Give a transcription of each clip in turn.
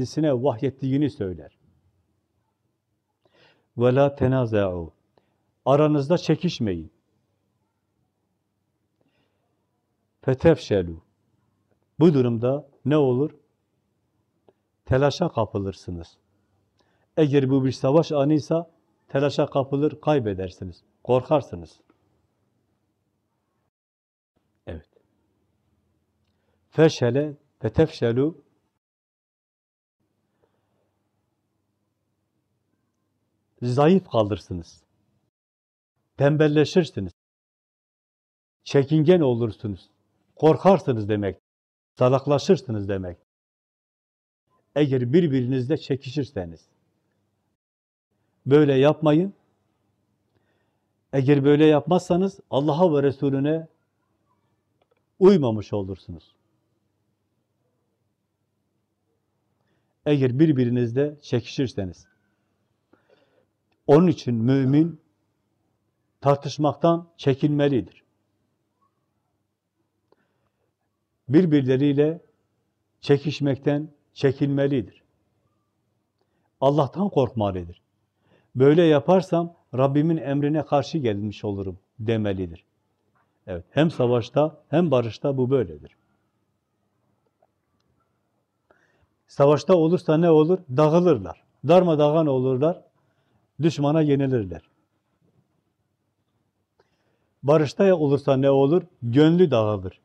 kendisine vahyettiğini söyler. وَلَا تَنَازَعُوا Aranızda çekişmeyin. فَتَفْشَلُوا Bu durumda ne olur? Telaşa kapılırsınız. Eğer bu bir savaş anıysa telaşa kapılır, kaybedersiniz, korkarsınız. Evet. Feşele ve zayıf kalırsınız. Tembelleşirsiniz. Çekingen olursunuz. Korkarsınız demek. Salaklaşırsınız demek. Eğer birbirinizle çekişirseniz. Böyle yapmayın. Eğer böyle yapmazsanız Allah'a ve Resulüne uymamış olursunuz. Eğer birbirinizle çekişirseniz. Onun için mümin tartışmaktan çekinmelidir. Birbirleriyle çekişmekten çekinmelidir. Allah'tan korkmalıdır. Böyle yaparsam Rabbimin emrine karşı gelmiş olurum demelidir. Evet, hem savaşta hem barışta bu böyledir. Savaşta olursa ne olur? Dağılırlar. Darmadağın olurlar düşmana yenilirler. Barışta olursa ne olur? Gönlü dağılır.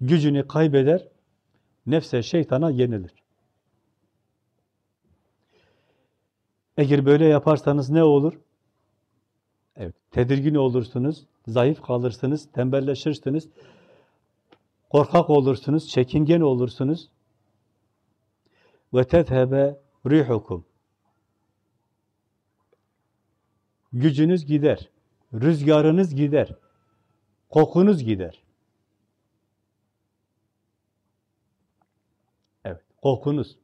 Gücünü kaybeder, nefse şeytana yenilir. Eğer böyle yaparsanız ne olur? Evet, tedirgin olursunuz, zayıf kalırsınız, tembelleşirsiniz, korkak olursunuz, çekingen olursunuz. Ve tethebe rihukum. gücünüz gider, rüzgarınız gider, kokunuz gider. Evet, kokunuz.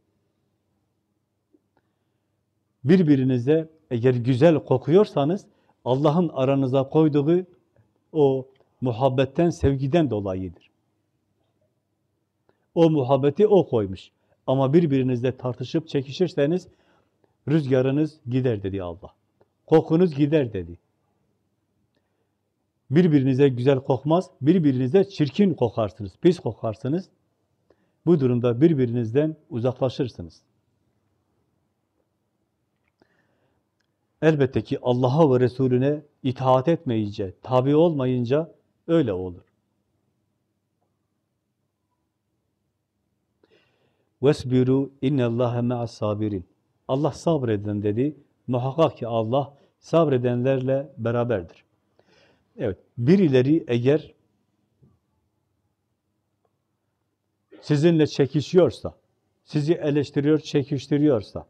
Birbirinize eğer güzel kokuyorsanız Allah'ın aranıza koyduğu o muhabbetten, sevgiden dolayıdır. O muhabbeti o koymuş. Ama birbirinizle tartışıp çekişirseniz rüzgarınız gider dedi Allah kokunuz gider dedi. Birbirinize güzel kokmaz, birbirinize çirkin kokarsınız, pis kokarsınız. Bu durumda birbirinizden uzaklaşırsınız. Elbette ki Allah'a ve Resulüne itaat etmeyince, tabi olmayınca öyle olur. Vesbiru innallaha ma'as sabirin. Allah sabreden dedi. Muhakkak ki Allah sabredenlerle beraberdir. Evet, birileri eğer sizinle çekişiyorsa, sizi eleştiriyor, çekiştiriyorsa,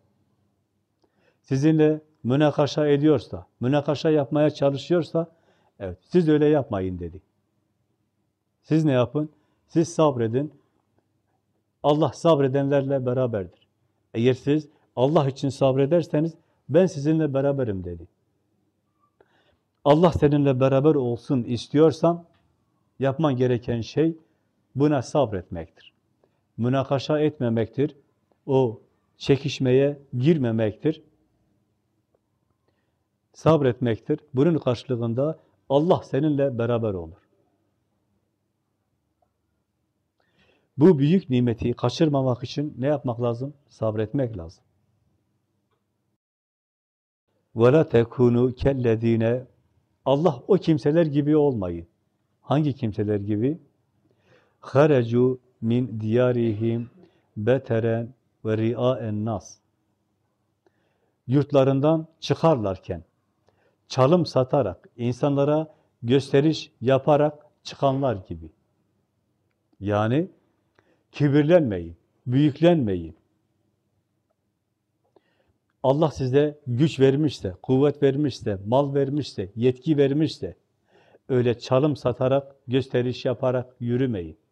sizinle münakaşa ediyorsa, münakaşa yapmaya çalışıyorsa, evet siz öyle yapmayın dedi. Siz ne yapın? Siz sabredin. Allah sabredenlerle beraberdir. Eğer siz Allah için sabrederseniz ben sizinle beraberim dedi. Allah seninle beraber olsun istiyorsan yapman gereken şey buna sabretmektir. Münakaşa etmemektir. O çekişmeye girmemektir. Sabretmektir. Bunun karşılığında Allah seninle beraber olur. Bu büyük nimeti kaçırmamak için ne yapmak lazım? Sabretmek lazım. وَلَا تَكُونُوا كَلَّذ۪ينَ Allah o kimseler gibi olmayın. Hangi kimseler gibi? خَرَجُوا min diyarihim beteren ve riaen nas. Yurtlarından çıkarlarken çalım satarak, insanlara gösteriş yaparak çıkanlar gibi. Yani kibirlenmeyin, büyüklenmeyin. Allah size güç vermişse, kuvvet vermişse, mal vermişse, yetki vermişse öyle çalım satarak, gösteriş yaparak yürümeyin.